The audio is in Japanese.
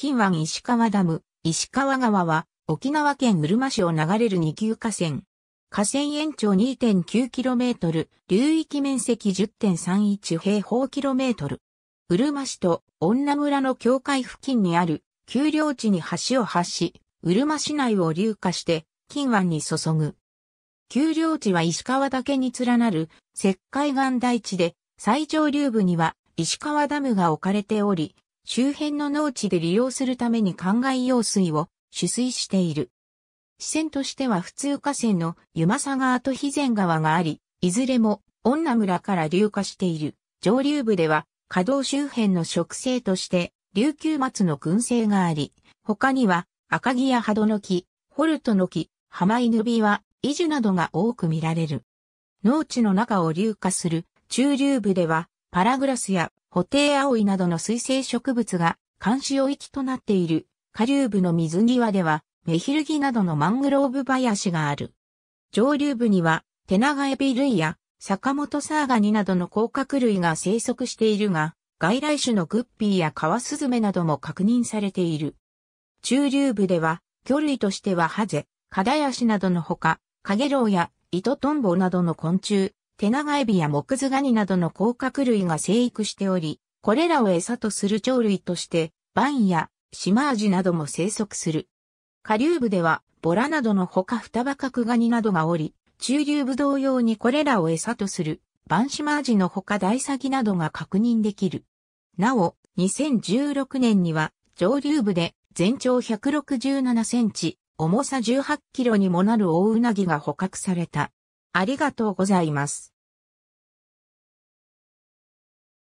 金湾石川ダム、石川川は、沖縄県うるま市を流れる二級河川。河川延長 2.9km、流域面積10.31平方キロメートル。うるま市と女村の境界付近にある、丘陵地に橋を発し、うるま市内を流下して、金湾に注ぐ。丘陵地は石川だけに連なる石灰岩台地で、最上流部には石川ダムが置かれており、周辺の農地で利用するために灌漑用水を取水している。支線としては普通河川の湯浅川と肥前川があり、いずれも女村から流下している。上流部では、稼働周辺の植生として、琉球松の群生があり、他には、赤木やハドの木、ホルトの木、浜犬火は、イジュなどが多く見られる。農地の中を流下する中流部では、パラグラスや固定葵などの水生植物が監視領域となっている下流部の水際ではメヒルギなどのマングローブ林がある。上流部にはテナガエビ類や坂本サーガニなどの甲殻類が生息しているが、外来種のグッピーやカワスズメなども確認されている。中流部では魚類としてはハゼ、カダヤシなどのほか、カゲロウやイトトンボなどの昆虫、テナガエビや木ズガニなどの甲殻類が生育しており、これらを餌とする鳥類として、バンやシマアジなども生息する。下流部では、ボラなどの他双葉角ガニなどがおり、中流部同様にこれらを餌とする、バンシマアジの他ダ大サギなどが確認できる。なお、2016年には、上流部で全長167センチ、重さ18キロにもなる大ウナギが捕獲された。ありがとうございます。